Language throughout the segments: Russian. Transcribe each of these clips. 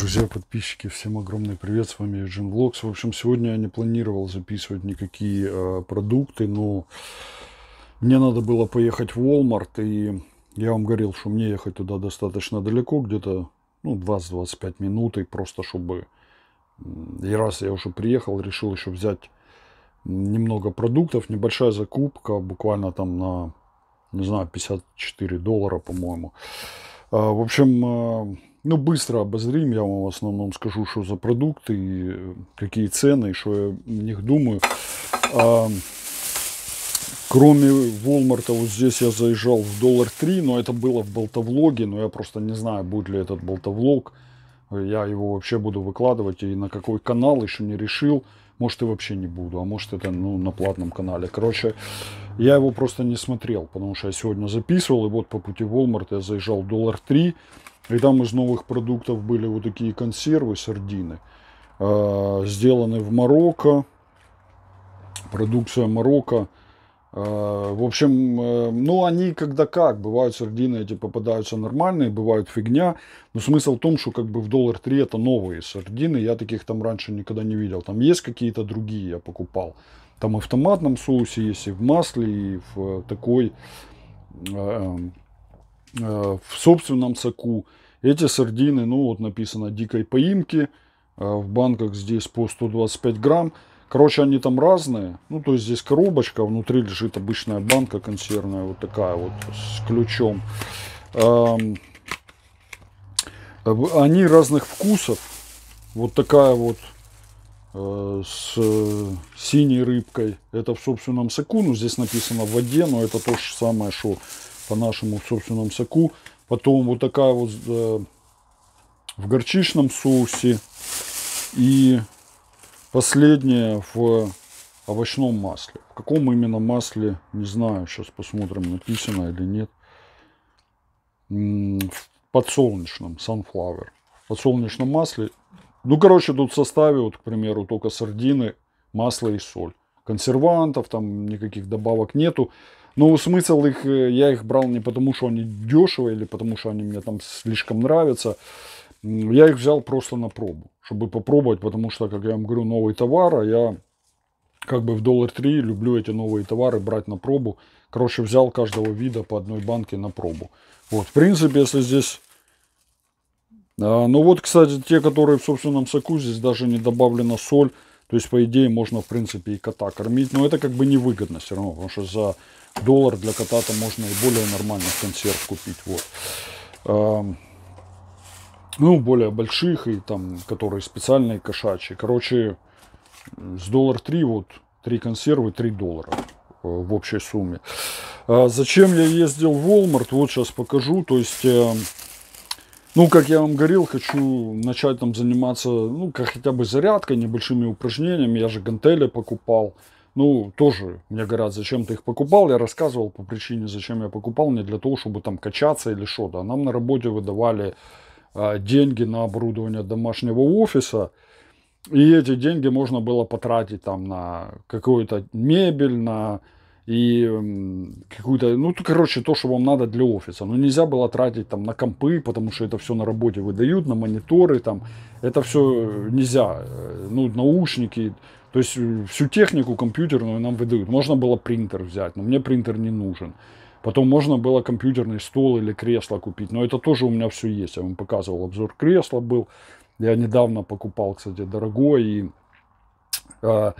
Друзья, подписчики, всем огромный привет, с вами Евген Влогс. В общем, сегодня я не планировал записывать никакие э, продукты, но мне надо было поехать в Walmart, и я вам говорил, что мне ехать туда достаточно далеко, где-то ну, 20-25 минут, и просто чтобы... И раз я уже приехал, решил еще взять немного продуктов, небольшая закупка, буквально там на, не знаю, 54 доллара, по-моему. А, в общем, э, ну, быстро обозрим, я вам в основном скажу, что за продукты, и э, какие цены, и что я о них думаю. А, кроме Волмарта, вот здесь я заезжал в доллар 3, но это было в болтовлоге, но я просто не знаю, будет ли этот болтовлог. Я его вообще буду выкладывать и на какой канал еще не решил. Может и вообще не буду, а может это ну, на платном канале. Короче, я его просто не смотрел, потому что я сегодня записывал. И вот по пути в Walmart я заезжал в доллар 3. И там из новых продуктов были вот такие консервы, сардины, э, сделаны в Марокко, продукция Марокко. А, в общем, э, ну они когда как, бывают сардины эти попадаются нормальные, бывают фигня. Но смысл в том, что как бы в доллар 3 это новые сардины, я таких там раньше никогда не видел. Там есть какие-то другие, я покупал. Там и в томатном соусе есть, и в масле, и в такой, э, э, в собственном соку. Эти сардины, ну вот написано дикой поимки, а, в банках здесь по 125 грамм. Короче, они там разные. Ну, то есть здесь коробочка, внутри лежит обычная банка консервная, вот такая вот с ключом. Они разных вкусов. Вот такая вот э, с синей рыбкой. Это в собственном соку. Ну, здесь написано в воде, но это то же самое, что по нашему собственному соку. Потом вот такая вот э, в горчичном соусе. И последняя в овощном масле. В каком именно масле, не знаю. Сейчас посмотрим, написано или нет. В подсолнечном, sunflower. В подсолнечном масле. Ну, короче, тут в составе, вот, к примеру, только сардины, масло и соль. Консервантов, там никаких добавок нету. Но ну, смысл их, э, я их брал не потому, что они дешево или потому, что они мне там слишком нравятся. Я их взял просто на пробу, чтобы попробовать, потому что, как я вам говорю, новый товар, а я как бы в доллар 3 люблю эти новые товары брать на пробу. Короче, взял каждого вида по одной банке на пробу. Вот, в принципе, если здесь... А, ну вот, кстати, те, которые в собственном соку, здесь даже не добавлена соль. То есть, по идее, можно, в принципе, и кота кормить. Но это как бы невыгодно все равно, потому что за доллар для кота-то можно и более нормальный консерв купить. Вот. Ну, более больших и там, которые специальные кошачьи. Короче, с доллар 3, вот, три консервы, 3 доллара э, в общей сумме. А зачем я ездил в Walmart, вот сейчас покажу. То есть, э, ну, как я вам говорил, хочу начать там заниматься, ну, как хотя бы зарядкой, небольшими упражнениями. Я же гантели покупал ну, тоже мне говорят, зачем ты их покупал. Я рассказывал по причине, зачем я покупал. Не для того, чтобы там качаться или что-то. А нам на работе выдавали э, деньги на оборудование домашнего офиса. И эти деньги можно было потратить там на какую-то мебель, на и какую-то, ну, то, короче, то, что вам надо для офиса. Но нельзя было тратить там на компы, потому что это все на работе выдают, на мониторы там. Это все нельзя. Э, ну, наушники, то есть э, всю технику компьютерную нам выдают. Можно было принтер взять, но мне принтер не нужен. Потом можно было компьютерный стол или кресло купить. Но это тоже у меня все есть. Я вам показывал, обзор кресла был. Я недавно покупал, кстати, дорогой. И э,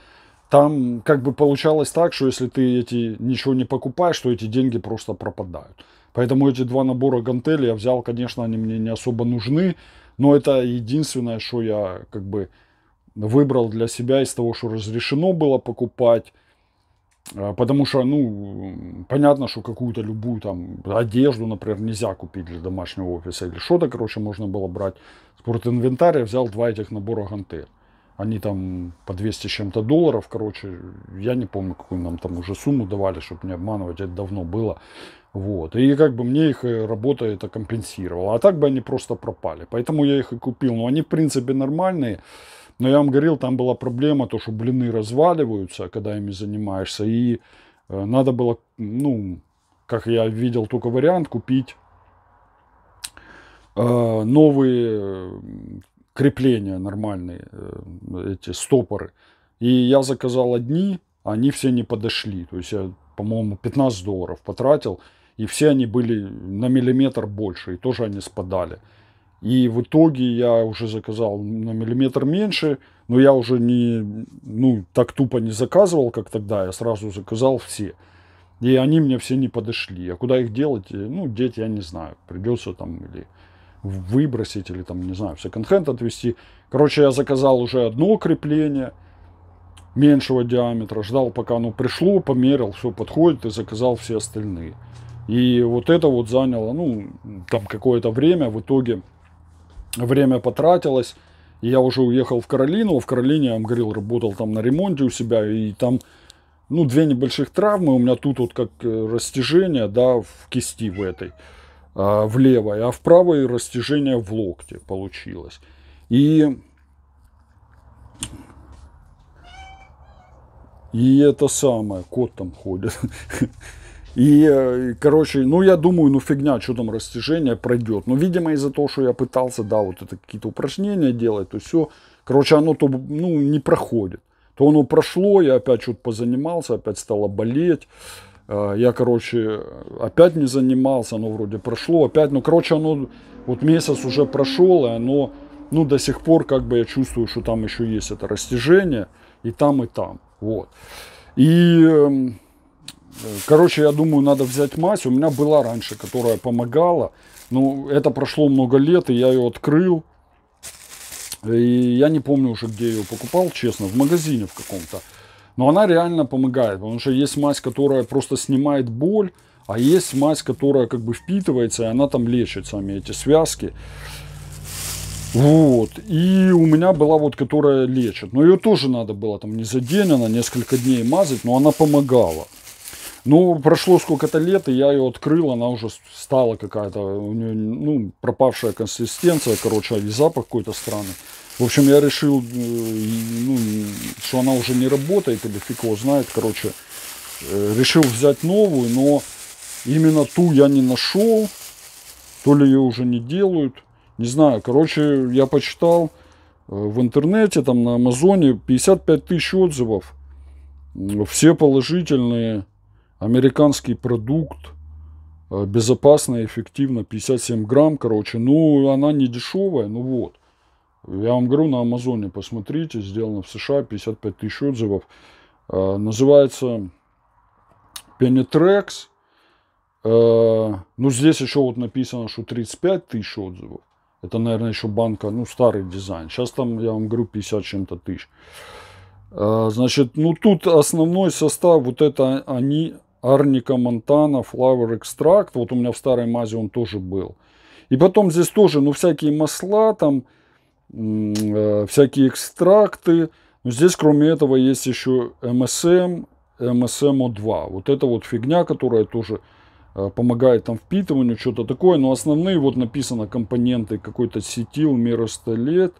там как бы получалось так, что если ты эти ничего не покупаешь, то эти деньги просто пропадают. Поэтому эти два набора гантелей я взял, конечно, они мне не особо нужны. Но это единственное, что я как бы выбрал для себя из того, что разрешено было покупать. А, потому что, ну, понятно, что какую-то любую там одежду, например, нельзя купить для домашнего офиса или что-то, короче, можно было брать. Спортинвентарь я взял два этих набора гантель. Они там по 200 с чем-то долларов, короче, я не помню, какую нам там уже сумму давали, чтобы не обманывать, это давно было. Вот. И как бы мне их э, работа это компенсировала. А так бы они просто пропали. Поэтому я их и купил. Но они, в принципе, нормальные. Но я вам говорил, там была проблема, то, что блины разваливаются, когда ими занимаешься. И э, надо было, ну, как я видел только вариант, купить э, новые э, крепления нормальные, эти стопоры. И я заказал одни, они все не подошли. То есть я, по-моему, 15 долларов потратил, и все они были на миллиметр больше, и тоже они спадали. И в итоге я уже заказал на миллиметр меньше, но я уже не, ну, так тупо не заказывал, как тогда, я сразу заказал все. И они мне все не подошли. А куда их делать? Э, ну, деть я не знаю. Придется там или выбросить, или там, не знаю, в секонд-хенд отвезти. Короче, я заказал уже одно крепление меньшего диаметра, ждал, пока оно пришло, померил, все подходит, и заказал все остальные. И вот это вот заняло, ну, там какое-то время, в итоге время потратилось. И я уже уехал в Каролину. В Каролине, я говорил, работал там на ремонте у себя. И там, ну, две небольших травмы. У меня тут вот как э, растяжение, да, в кисти в этой, а, в левой. А в правой растяжение в локте получилось. И и это самое, кот там ходит. Э, и, короче, ну я думаю, ну фигня, что там растяжение пройдет. Но, ну, видимо, из-за того, что я пытался, да, вот это какие-то упражнения делать, то все, короче, оно то, ну, не проходит. То оно прошло, я опять что-то позанимался, опять стало болеть. Э, я, короче, опять не занимался, оно вроде прошло, опять, ну, короче, оно, вот месяц уже прошел, и оно, ну, до сих пор, как бы, я чувствую, что там еще есть это растяжение, и там, и там, вот. И эм, Короче, я думаю, надо взять мазь. У меня была раньше, которая помогала. Но ну, это прошло много лет, и я ее открыл. И я не помню уже, где ее покупал, честно, в магазине в каком-то. Но она реально помогает, потому что есть мазь, которая просто снимает боль, а есть мазь, которая как бы впитывается, и она там лечит сами эти связки. Вот. И у меня была вот, которая лечит. Но ее тоже надо было там не за день, она а несколько дней мазать, но она помогала. Ну, прошло сколько-то лет, и я ее открыл, она уже стала какая-то, у нее, ну, пропавшая консистенция, короче, и запах какой-то странный. В общем, я решил, э, ну, что она уже не работает, или фиг его знает, короче, э, решил взять новую, но именно ту я не нашел, то ли ее уже не делают, не знаю, короче, я почитал э, в интернете, там на Амазоне 55 тысяч отзывов, все положительные, американский продукт, э, безопасно, и эффективно, 57 грамм, короче, ну, она не дешевая, ну вот. Я вам говорю, на Амазоне посмотрите, сделано в США, 55 тысяч отзывов. Э, называется Penetrex. Э, ну, здесь еще вот написано, что 35 тысяч отзывов. Это, наверное, еще банка, ну, старый дизайн. Сейчас там, я вам говорю, 50 чем-то тысяч. значит, ну, тут основной состав, вот это они Арника Монтана, Flower Extract. Вот у меня в старой мазе он тоже был. И потом здесь тоже, ну, всякие масла, там, э, всякие экстракты. Но здесь, кроме этого, есть еще MSM, MSMO2. Вот это вот фигня, которая тоже э, помогает там впитыванию, что-то такое. Но основные, вот написано компоненты, какой-то сетил, меростолет,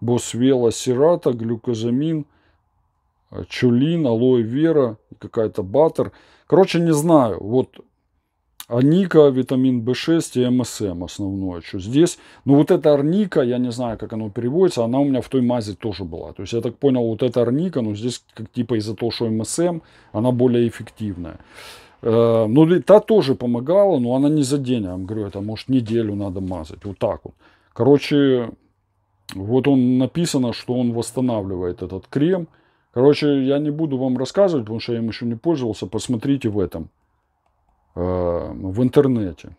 босвела, серата, глюкозамин, э, чулин, алоэ вера, какая-то баттер. Короче, не знаю. Вот Арника, витамин В6 и МСМ основное, что здесь. Ну, вот эта арника, я не знаю, как оно переводится, она у меня в той мазе тоже была. То есть, я так понял, вот эта арника, ну, здесь как типа из-за того, что МСМ, она более эффективная. Э, ну, та тоже помогала, но она не за день. Я вам говорю, это может неделю надо мазать. Вот так вот. Короче, вот он написано, что он восстанавливает этот крем. Короче, я не буду вам рассказывать, потому что я им еще не пользовался. Посмотрите в этом, э, в интернете.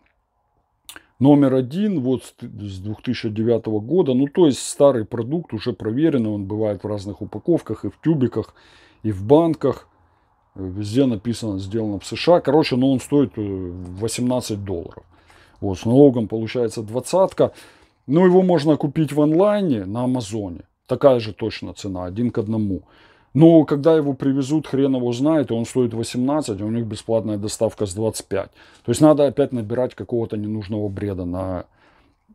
Номер один, вот с 2009 года. Ну, то есть старый продукт, уже проверенный. Он бывает в разных упаковках, и в тюбиках, и в банках. Везде написано, сделано в США. Короче, но ну, он стоит 18 э, долларов. Вот, с налогом получается двадцатка. Но ну, его можно купить в онлайне на Амазоне. Такая же точно цена, один к одному. Но когда его привезут, хрен его знает, и он стоит 18, и а у них бесплатная доставка с 25. То есть надо опять набирать какого-то ненужного бреда на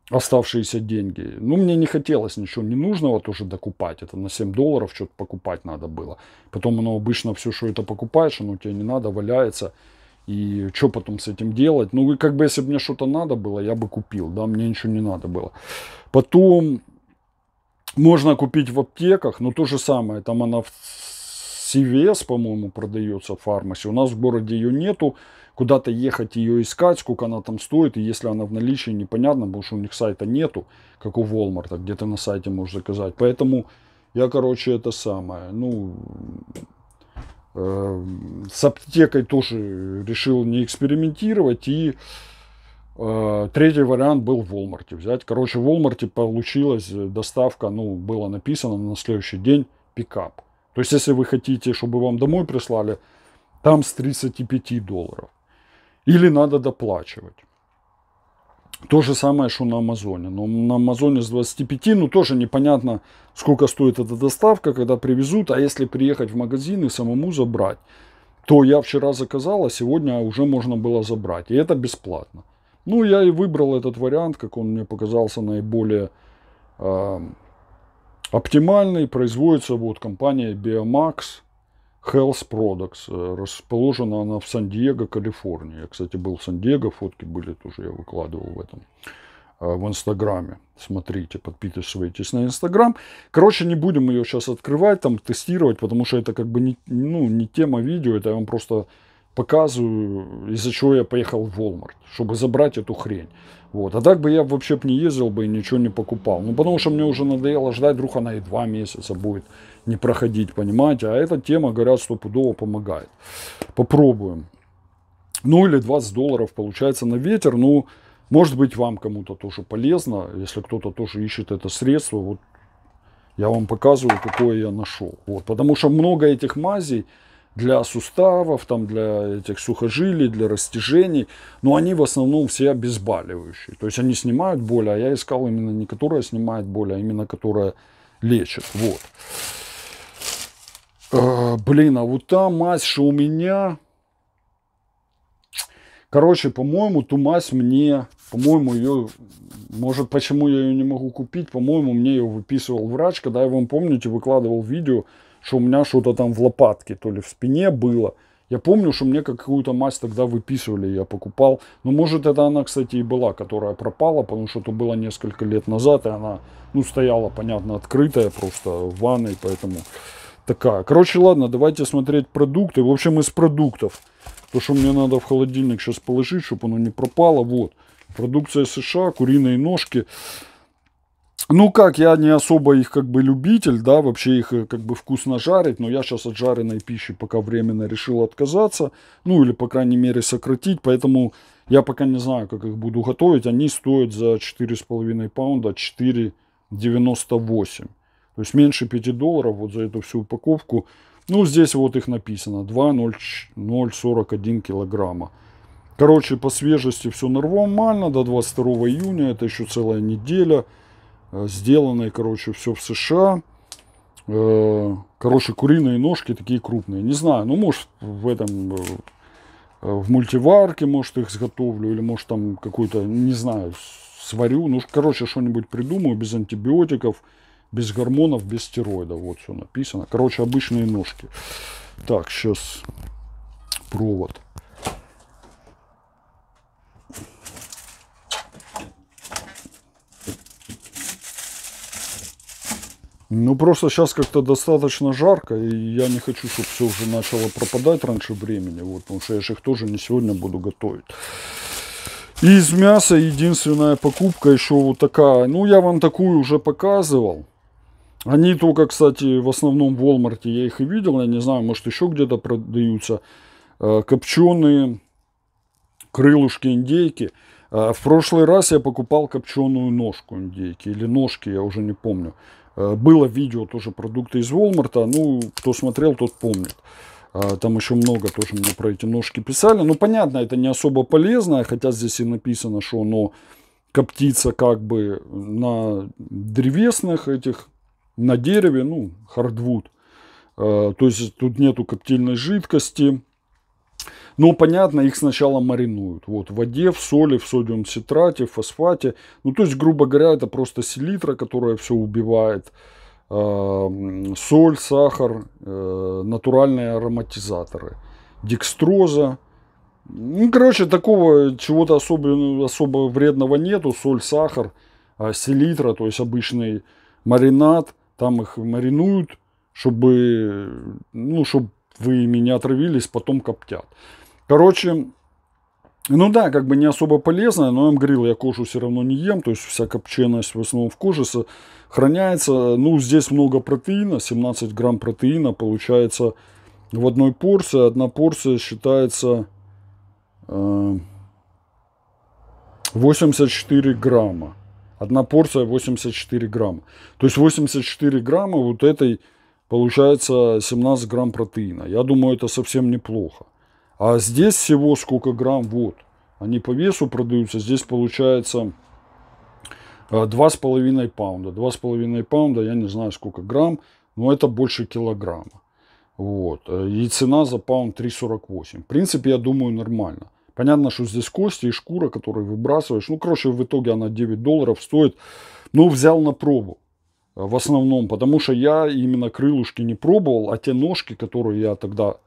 оставшиеся деньги. Ну, мне не хотелось ничего ненужного тоже докупать. Это на 7 долларов что-то покупать надо было. Потом оно обычно все, что это покупаешь, оно тебе не надо, валяется. И что потом с этим делать? Ну, и как бы если бы мне что-то надо было, я бы купил. Да, мне ничего не надо было. Потом можно купить в аптеках, но то же самое. Там она в CVS, по-моему, продается в фармасе. У нас в городе ее нету. Куда-то ехать ее искать, сколько она там стоит. И если она в наличии, непонятно, потому что у них сайта нету, как у Walmart. А Где ты на сайте можешь заказать. Поэтому я, короче, это самое. Ну, э, с аптекой тоже решил не экспериментировать. И Э, третий вариант был в Walmart взять. Короче, в Walmart получилась э, доставка, ну, было написано на следующий день пикап. То есть, если вы хотите, чтобы вам домой прислали, там с 35 долларов. Или надо доплачивать. То же самое, что на Амазоне. Но на Амазоне с 25, ну тоже непонятно, сколько стоит эта доставка, когда привезут. А если приехать в магазин и самому забрать, то я вчера заказал, а сегодня уже можно было забрать. И это бесплатно. Ну, я и выбрал этот вариант, как он мне показался наиболее э, оптимальный. Производится вот компания Biomax Health Products. Э, расположена она в Сан-Диего, Калифорния. Я, кстати, был в Сан-Диего, фотки были тоже, я выкладывал в этом а, в Инстаграме. Смотрите, подписывайтесь на Инстаграм. Короче, не будем ее сейчас открывать, там тестировать, потому что это как бы не, ну, не тема видео, это я вам просто показываю, из-за чего я поехал в Walmart, чтобы забрать эту хрень. Вот. А так бы я вообще не ездил бы и ничего не покупал. Ну, потому что мне уже надоело ждать, вдруг она и два месяца будет не проходить, понимаете? А эта тема, говорят, стопудово помогает. Попробуем. Ну, или 20 долларов получается на ветер. Ну, может быть, вам кому-то тоже полезно, если кто-то тоже ищет это средство. Вот я вам показываю, какое я нашел. Вот. Потому что много этих мазей, для суставов, там, для этих сухожилий, для растяжений. Но они в основном все обезболивающие. То есть они снимают боль, а я искал именно не которая снимает боль, а именно которая лечит. Вот. Э, блин, а вот та мазь, что у меня... Короче, по-моему, ту мазь мне... По-моему, ее... Может, почему я ее не могу купить? По-моему, мне ее выписывал врач, когда я вам, помните, выкладывал видео что у меня что-то там в лопатке, то ли в спине было. Я помню, что мне какую-то мазь тогда выписывали, я покупал. Ну, может, это она, кстати, и была, которая пропала, потому что это было несколько лет назад, и она, ну, стояла, понятно, открытая просто в ванной, поэтому такая. Короче, ладно, давайте смотреть продукты. В общем, из продуктов. То, что мне надо в холодильник сейчас положить, чтобы оно не пропало. Вот. Продукция США, куриные ножки ну как, я не особо их как бы любитель, да, вообще их э, как бы вкусно жарить, но я сейчас от жареной пищи пока временно решил отказаться, ну или по крайней мере сократить, поэтому я пока не знаю, как их буду готовить, они стоят за 4,5 паунда 4,98, то есть меньше 5 долларов вот за эту всю упаковку, ну здесь вот их написано 2,041 килограмма. Короче, по свежести все нормально, до 22 июня, это еще целая неделя, Э, сделанное, короче, все в США. Э, короче, куриные ножки такие крупные. Не знаю, ну, может, в этом, э, в мультиварке, может, их изготовлю, или, может, там какую-то, не знаю, сварю. Ну, короче, что-нибудь придумаю без антибиотиков, без гормонов, без стероидов. Вот все написано. Короче, обычные ножки. Так, сейчас провод. Ну, просто сейчас как-то достаточно жарко, и я не хочу, чтобы все уже начало пропадать раньше времени, вот, потому что я же их тоже не сегодня буду готовить. из мяса единственная покупка еще вот такая. Ну, я вам такую уже показывал. Они только, кстати, в основном в Walmart я их и видел. Я не знаю, может, еще где-то продаются. Э, Копченые крылышки индейки. Э, в прошлый раз я покупал копченую ножку индейки. Или ножки, я уже не помню. Э, было видео тоже продукты из Walmart. Ну, кто смотрел, тот помнит. А, там еще много тоже мы про эти ножки писали. Ну, понятно, это не особо полезно, хотя здесь и написано, что оно коптится как бы на древесных этих, на дереве, ну, хардвуд. А, то есть тут нету коптильной жидкости. Но ну, понятно, их сначала маринуют. Вот в воде, в соли, в содиум цитрате, в фосфате. Ну, то есть, грубо говоря, это просто селитра, которая все убивает. Э, соль, сахар, э, натуральные ароматизаторы. Декстроза. Ну, короче, такого чего-то особо, особо вредного нету. Соль, сахар, э, селитра, то есть обычный маринад. Там их маринуют, чтобы, ну, чтобы вы ими не отравились, потом коптят. Короче, ну да, как бы не особо полезно, но я вам говорил, я кожу все равно не ем, то есть вся копченость в основном в коже сохраняется. Ну, здесь много протеина, 17 грамм протеина получается в одной порции. Одна порция считается 84 э, грамма. Одна порция 84 грамма. То есть 84 грамма вот этой получается 17 грамм протеина. Я думаю, это совсем неплохо. А здесь всего сколько грамм, вот. Они по весу продаются, здесь получается э, два с 2,5 паунда. половиной паунда, я не знаю сколько грамм, но это больше килограмма. Вот. Э, и цена за паунд 3,48. В принципе, я думаю, нормально. Понятно, что здесь кости и шкура, которые выбрасываешь. Ну, короче, в итоге она 9 долларов стоит. Ну, взял на пробу э, в основном, потому что я именно крылышки не пробовал, а те ножки, которые я тогда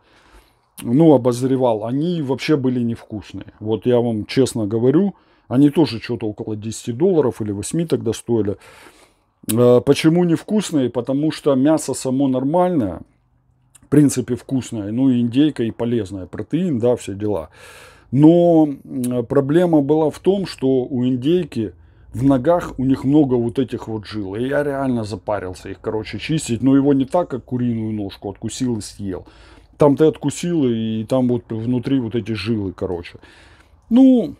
ну, обозревал, они вообще были невкусные. Вот я вам честно говорю, они тоже что-то около 10 долларов или 8 тогда стоили. Э, почему невкусные? Потому что мясо само нормальное, в принципе вкусное, ну и индейка и полезная, протеин, да, все дела. Но проблема была в том, что у индейки в ногах у них много вот этих вот жил. И я реально запарился их, короче, чистить. Но его не так, как куриную ножку откусил и съел. Там ты откусил, и там вот внутри вот эти жилы, короче. Ну,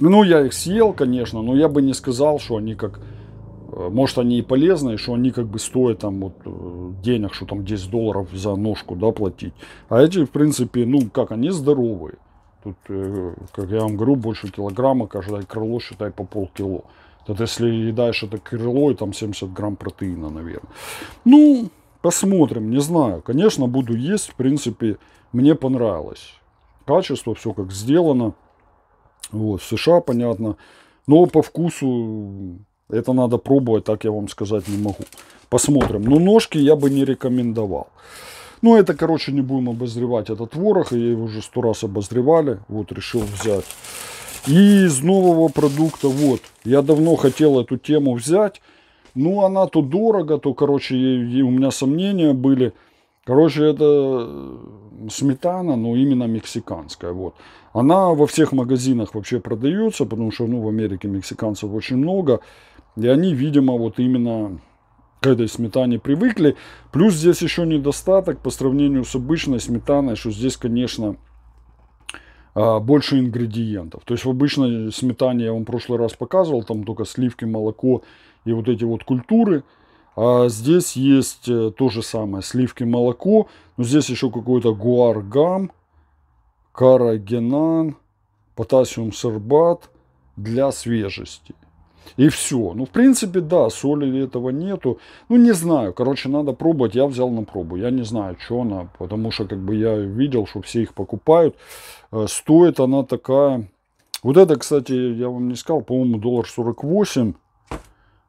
ну, я их съел, конечно, но я бы не сказал, что они как... Э, может, они и полезные, что они как бы стоят там вот э, денег, что там 10 долларов за ножку, да, платить. А эти, в принципе, ну, как, они здоровые. Тут, э, как я вам говорю, больше килограмма, каждое крыло, считай, по полкило. Это если едаешь это крыло, и там 70 грамм протеина, наверное. Ну, Посмотрим, не знаю. Конечно, буду есть. В принципе, мне понравилось. Качество, все как сделано. Вот, в США, понятно. Но по вкусу это надо пробовать, так я вам сказать не могу. Посмотрим. Но ножки я бы не рекомендовал. Ну, это, короче, не будем обозревать этот творог. Я его уже сто раз обозревали. Вот, решил взять. И из нового продукта, вот, я давно хотел эту тему взять. Ну, она то дорого, то, короче, и у меня сомнения были. Короче, это э, сметана, но именно мексиканская. Вот. Она во всех магазинах вообще продается, потому что ну, в Америке мексиканцев очень много. И они, видимо, вот именно к этой сметане привыкли. Плюс здесь еще недостаток по сравнению с обычной сметаной, что здесь, конечно, а, больше ингредиентов. То есть в обычной сметане, я вам в прошлый раз показывал, там только сливки, молоко, молоко и вот эти вот культуры. А здесь есть э, то же самое, сливки, молоко, но здесь еще какой-то гуаргам, карагенан, потасиум сорбат для свежести. И все. Ну, в принципе, да, соли этого нету. Ну, не знаю. Короче, надо пробовать. Я взял на пробу. Я не знаю, что она. Потому что, как бы, я видел, что все их покупают. Э, стоит она такая... Вот это, кстати, я вам не сказал, по-моему, доллар 48.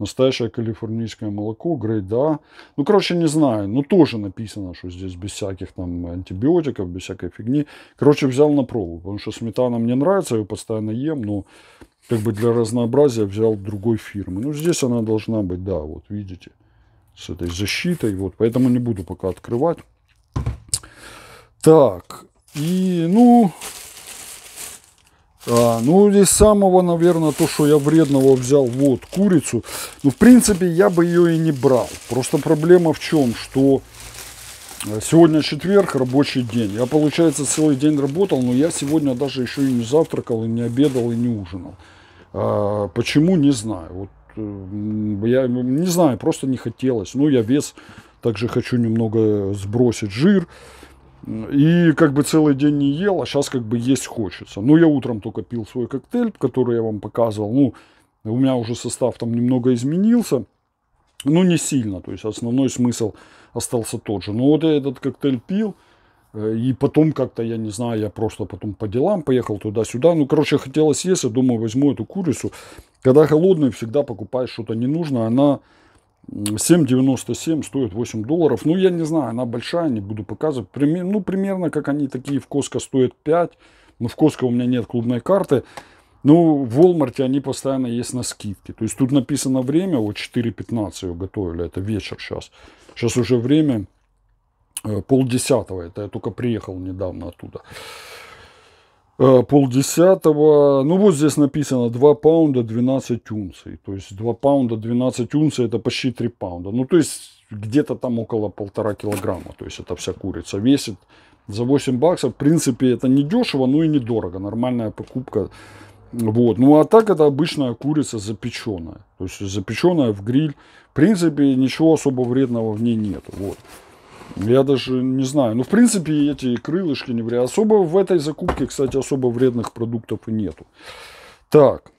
Настоящее калифорнийское молоко, грейд А. Ну, короче, не знаю. Ну, тоже написано, что здесь без всяких там антибиотиков, без всякой фигни. Короче, взял на пробу, потому что сметана мне нравится, я ее постоянно ем, но как бы для разнообразия взял другой фирмы. Ну, здесь она должна быть, да, вот видите, с этой защитой. Вот, поэтому не буду пока открывать. Так, и, ну, а, ну, здесь самого, наверное, то, что я вредного взял, вот, курицу. Ну, в принципе, я бы ее и не брал. Просто проблема в чем, что э, сегодня четверг, рабочий день. Я, получается, целый день работал, но я сегодня даже еще и не завтракал, и не обедал, и не ужинал. А, почему, не знаю. Вот, э, я ну, не знаю, просто не хотелось. Ну, я вес также хочу немного сбросить жир. И как бы целый день не ел, а сейчас как бы есть хочется. Ну, я утром только пил свой коктейль, который я вам показывал. Ну, у меня уже состав там немного изменился. Ну, не сильно. То есть основной смысл остался тот же. Но вот я этот коктейль пил. Э, и потом как-то, я не знаю, я просто потом по делам поехал туда-сюда. Ну, короче, хотелось есть. Я думаю, возьму эту курицу. Когда холодную, всегда покупаешь что-то не нужно. Она 7,97 стоит 8 долларов. Ну, я не знаю, она большая, не буду показывать. Пример, ну, примерно, как они такие в Коска стоят 5. Ну, в Коска у меня нет клубной карты. Ну, в Walmart они постоянно есть на скидке. То есть тут написано время, вот 4.15 ее готовили, это вечер сейчас. Сейчас уже время э, полдесятого, это я только приехал недавно оттуда. Э, полдесятого. Ну, вот здесь написано 2 паунда 12 унций. То есть 2 паунда 12 унций – это почти 3 паунда. Ну, то есть где-то там около полтора килограмма. То есть это вся курица весит за 8 баксов. В принципе, это не дешево, но и недорого. Нормальная покупка. Вот. Ну, а так это обычная курица запеченная. То есть запеченная в гриль. В принципе, ничего особо вредного в ней нет. Вот. Я даже не знаю. Ну, в принципе, эти крылышки не вредят. Особо в этой закупке, кстати, особо вредных продуктов и нету. Так.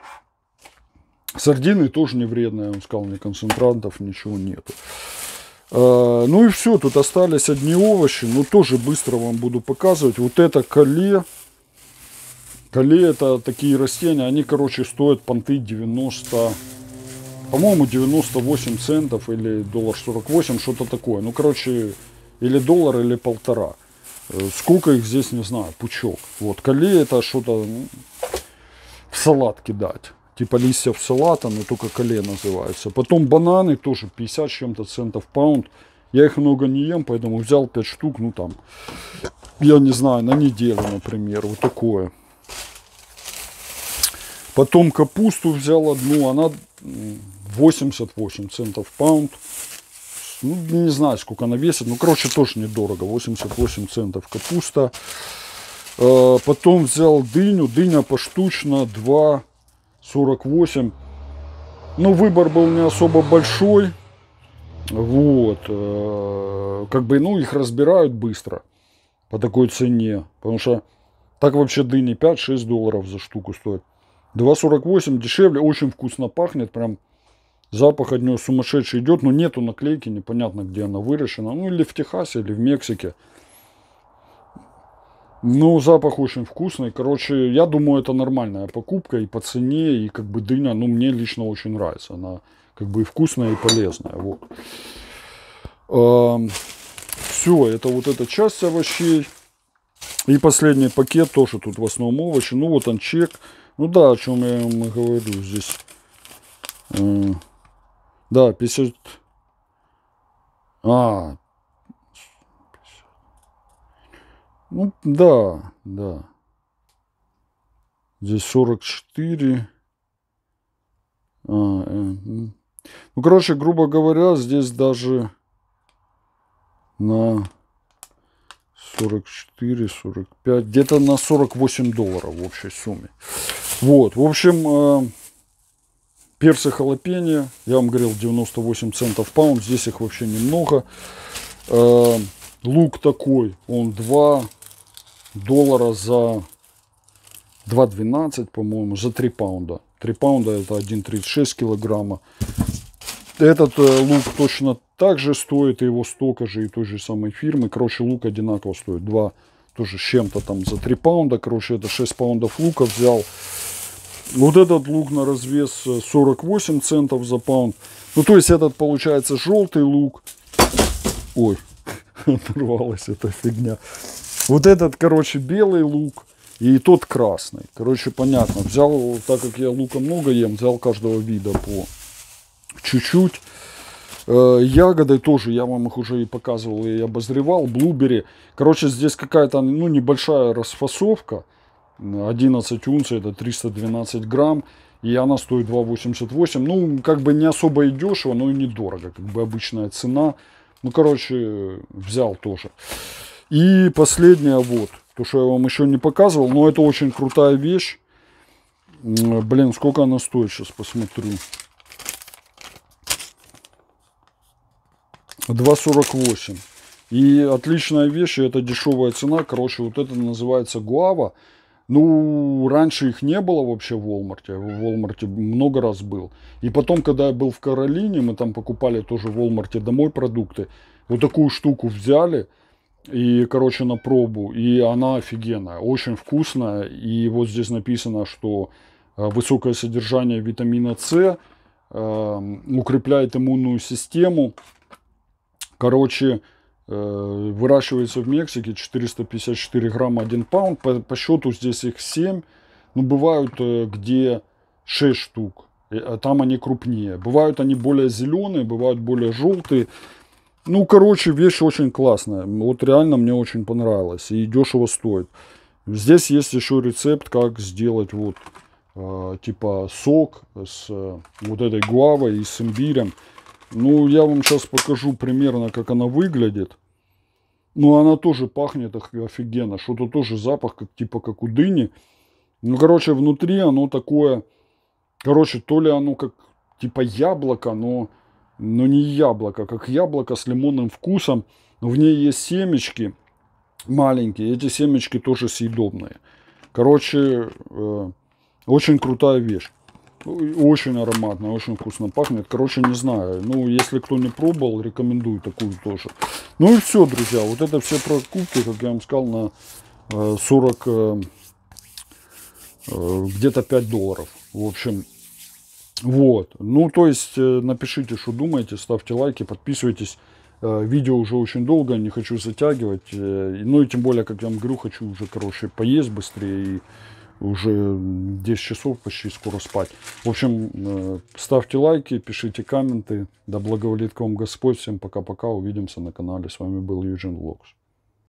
Сардины тоже не вредные, он сказал, ни концентрантов, ничего нету. А, ну и все, тут остались одни овощи, но тоже быстро вам буду показывать. Вот это кале. Кале это такие растения, они, короче, стоят понты 90, по-моему, 98 центов или доллар 48, что-то такое. Ну, короче, или доллар, или полтора. Э, сколько их здесь, не знаю, пучок. Вот, коли это что-то ну, в салат кидать. Типа листья в салат, но только коле называется. Потом бананы тоже 50 с чем-то центов паунд. Я их много не ем, поэтому взял 5 штук, ну там, я не знаю, на неделю, например, вот такое. Потом капусту взял одну, она 88 центов паунд ну, не знаю, сколько она весит. Ну, короче, тоже недорого. 88 центов капуста. Э, потом взял дыню. Дыня поштучно 2,48. Ну, выбор был не особо большой. Вот. Э, как бы, ну, их разбирают быстро по такой цене. Потому что так вообще дыни 5-6 долларов за штуку стоит. 2,48 дешевле. Очень вкусно пахнет. Прям Запах от нее сумасшедший идет, но нету наклейки, непонятно, где она выращена. Ну, или в Техасе, или в Мексике. Ну, запах очень вкусный. Короче, я думаю, это нормальная покупка и по цене, и как бы дыня, ну, мне лично очень нравится. Она как бы и вкусная, и полезная. Вот. все, это вот эта часть овощей. И последний пакет, тоже тут в основном овощи. Ну, вот он чек. Ну да, о чем я вам говорю здесь. Да, 50... А, ну, да, да. Здесь 44. А, э, ну. ну, короче, грубо говоря, здесь даже на 44, 45, где-то на 48 долларов в общей сумме. Вот, в общем... Э, Перцы халапенья, я вам говорил, 98 центов паунд, здесь их вообще немного. Э, лук такой, он 2 доллара за 2,12, по-моему, за 3 паунда. 3 паунда это 1,36 килограмма. Этот э, лук точно так же стоит, и его столько же, и той же самой фирмы. Короче, лук одинаково стоит. 2 тоже с чем-то там за 3 паунда. Короче, это 6 паундов лука взял. Вот этот лук на развес 48 э, центов за паунд. Ну, то есть этот получается желтый лук. Ой, оторвалась эта фигня. Вот этот, короче, белый лук и тот красный. Короче, понятно. Взял, так как я лука много ем, взял каждого вида по чуть-чуть. Э, ягоды тоже, я вам их уже и показывал, и обозревал. Блубери. Короче, здесь какая-то, ну, небольшая расфасовка. 11 унций, это 312 грамм. И она стоит 2,88. Ну, как бы не особо и дешево, но и недорого. Как бы обычная цена. Ну, короче, взял тоже. И последняя вот. То, что я вам еще не показывал. Но это очень крутая вещь. Блин, сколько она стоит, сейчас посмотрю. 2,48. И отличная вещь, и это дешевая цена. Короче, вот это называется гуава. Ну, раньше их не было вообще в Walmart. Я а в Walmart много раз был. И потом, когда я был в Каролине, мы там покупали тоже в Walmart домой продукты. Вот такую штуку взяли и, короче, на пробу. И она офигенная, очень вкусная. И вот здесь написано, что э, высокое содержание витамина С э, укрепляет иммунную систему. Короче, Э, выращивается в Мексике 454 грамма 1 паунд. По, по счету здесь их 7. но ну, бывают э, где 6 штук. Э, а там они крупнее. Бывают они более зеленые, бывают более желтые. Ну, короче, вещь очень классная. Вот реально мне очень понравилось. И дешево стоит. Здесь есть еще рецепт, как сделать вот типа сок с вот этой гуавой и с имбирем. Ну, я вам сейчас покажу примерно, как она выглядит. Ну, она тоже пахнет офигенно. Что-то тоже запах, как типа как у дыни. Ну, короче, внутри оно такое... Короче, то ли оно как типа яблоко, но, но не яблоко. Как яблоко с лимонным вкусом. в ней есть семечки маленькие. Эти семечки тоже съедобные. Короче, э, очень крутая вещь. Ну, очень ароматно, очень вкусно пахнет. Короче, не знаю. Ну, если кто не пробовал, рекомендую такую тоже. Ну и все, друзья. Вот это все покупки, как я вам сказал, на 40, э, э, э, где-то 5 долларов. В общем, вот. Ну, то есть, напишите, что думаете, ставьте лайки, подписывайтесь. Видео уже очень долго, не хочу затягивать. Ну и тем более, как я вам говорю, хочу уже, короче, поесть быстрее и уже 10 часов почти скоро спать. В общем, э, ставьте лайки, пишите комменты. Да благоволит к вам Господь. Всем пока-пока. Увидимся на канале. С вами был Юджин Влогс.